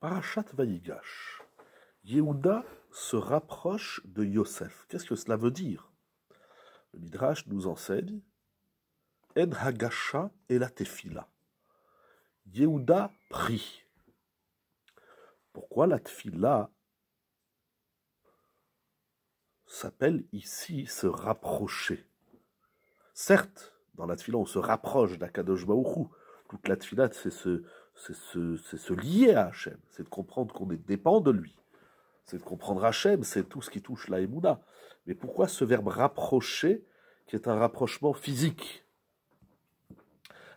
Parachat Vayigash. Yehuda se rapproche de Yosef. Qu'est-ce que cela veut dire Le Midrash nous enseigne En Hagasha et la Tefila. Yehuda prie. Pourquoi la Tefila s'appelle ici se rapprocher Certes, dans la Tefila, on se rapproche d'Akadosh Toute la Tefila, c'est Ce c'est se, se, lier à Hachem, c'est de comprendre qu'on est dépend de lui, c'est de comprendre Hachem, c'est tout ce qui touche la Mais pourquoi ce verbe rapprocher, qui est un rapprochement physique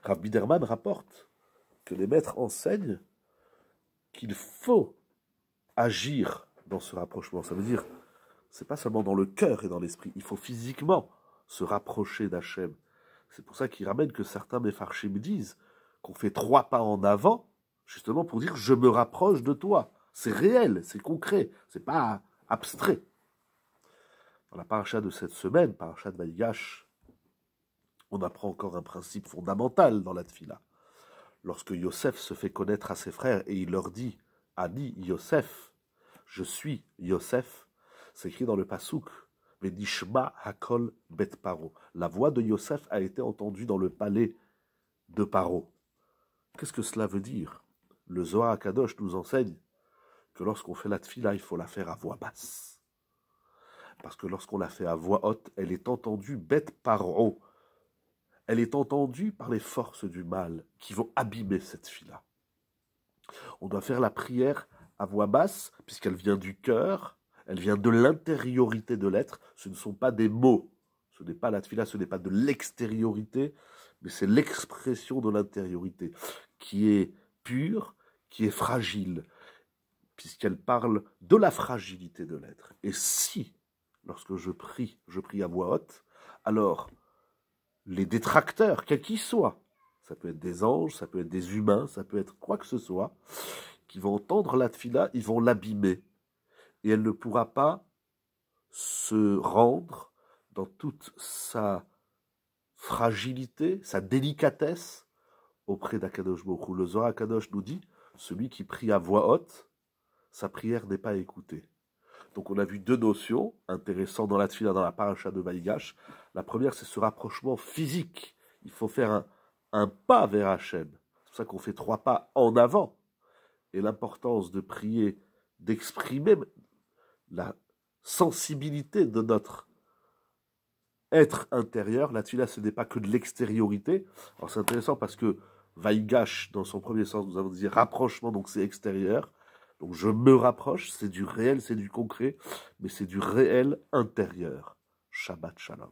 Rabbi Derman rapporte que les maîtres enseignent qu'il faut agir dans ce rapprochement. Ça veut dire, c'est pas seulement dans le cœur et dans l'esprit, il faut physiquement se rapprocher d'Hachem. C'est pour ça qu'il ramène que certains me disent qu'on fait trois pas en avant, justement pour dire je me rapproche de toi. C'est réel, c'est concret, c'est pas abstrait. Dans la paracha de cette semaine, paracha de Vaïgash, on apprend encore un principe fondamental dans la tfila. Lorsque Yosef se fait connaître à ses frères et il leur dit Ani Yosef, je suis Yosef, c'est écrit dans le Pasouk, Benishma Hakol Bet Paro. La voix de Yosef a été entendue dans le palais de Paro. Qu'est-ce que cela veut dire Le Zohar Kadosh nous enseigne que lorsqu'on fait la tfila, il faut la faire à voix basse. Parce que lorsqu'on la fait à voix haute, elle est entendue bête par haut. Elle est entendue par les forces du mal qui vont abîmer cette fila. On doit faire la prière à voix basse, puisqu'elle vient du cœur, elle vient de l'intériorité de l'être. Ce ne sont pas des mots, ce n'est pas la tfila, ce n'est pas de l'extériorité, mais c'est l'expression de l'intériorité qui est pure, qui est fragile, puisqu'elle parle de la fragilité de l'être. Et si, lorsque je prie, je prie à voix haute, alors les détracteurs, quels qu'ils soient, ça peut être des anges, ça peut être des humains, ça peut être quoi que ce soit, qui vont entendre la tfila, ils vont l'abîmer. Et elle ne pourra pas se rendre dans toute sa fragilité, sa délicatesse auprès d'Akadosh Baruch Le Zohar Akadosh nous dit celui qui prie à voix haute, sa prière n'est pas écoutée. Donc on a vu deux notions intéressantes dans la tfila, dans la paracha de Vaïgash. La première, c'est ce rapprochement physique. Il faut faire un, un pas vers Hachem. C'est pour ça qu'on fait trois pas en avant. Et l'importance de prier, d'exprimer la sensibilité de notre être intérieur. là La là ce n'est pas que de l'extériorité. Alors c'est intéressant parce que Vaigash, dans son premier sens, nous avons dit rapprochement, donc c'est extérieur. Donc je me rapproche, c'est du réel, c'est du concret, mais c'est du réel intérieur. Shabbat Shalom.